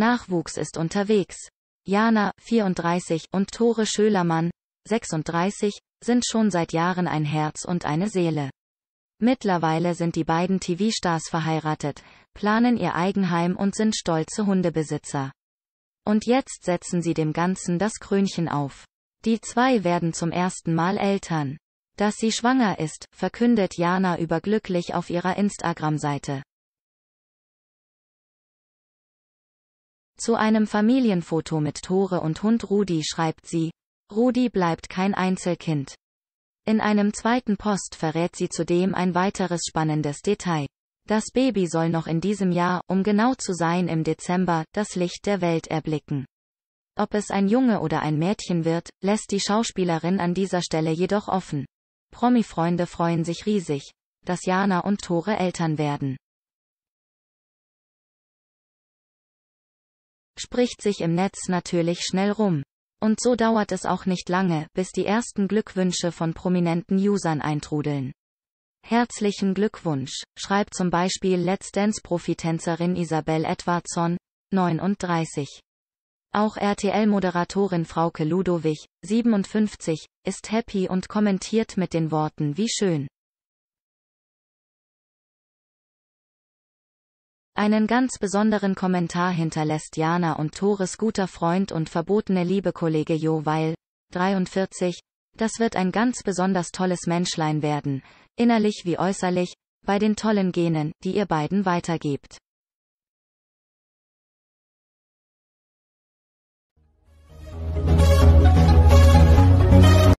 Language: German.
Nachwuchs ist unterwegs. Jana, 34, und Tore Schölermann, 36, sind schon seit Jahren ein Herz und eine Seele. Mittlerweile sind die beiden TV-Stars verheiratet, planen ihr Eigenheim und sind stolze Hundebesitzer. Und jetzt setzen sie dem Ganzen das Krönchen auf. Die zwei werden zum ersten Mal Eltern. Dass sie schwanger ist, verkündet Jana überglücklich auf ihrer Instagram-Seite. Zu einem Familienfoto mit Tore und Hund Rudi schreibt sie, Rudi bleibt kein Einzelkind. In einem zweiten Post verrät sie zudem ein weiteres spannendes Detail. Das Baby soll noch in diesem Jahr, um genau zu sein im Dezember, das Licht der Welt erblicken. Ob es ein Junge oder ein Mädchen wird, lässt die Schauspielerin an dieser Stelle jedoch offen. Promi-Freunde freuen sich riesig, dass Jana und Tore Eltern werden. spricht sich im Netz natürlich schnell rum. Und so dauert es auch nicht lange, bis die ersten Glückwünsche von prominenten Usern eintrudeln. Herzlichen Glückwunsch, schreibt zum Beispiel Let's Dance-Profitänzerin Isabel Edwardson, 39. Auch RTL-Moderatorin Frauke Ludowig, 57, ist happy und kommentiert mit den Worten wie schön. Einen ganz besonderen Kommentar hinterlässt Jana und Tores guter Freund und verbotene liebe Kollege Jo Weil, 43, das wird ein ganz besonders tolles Menschlein werden, innerlich wie äußerlich, bei den tollen Genen, die ihr beiden weitergebt.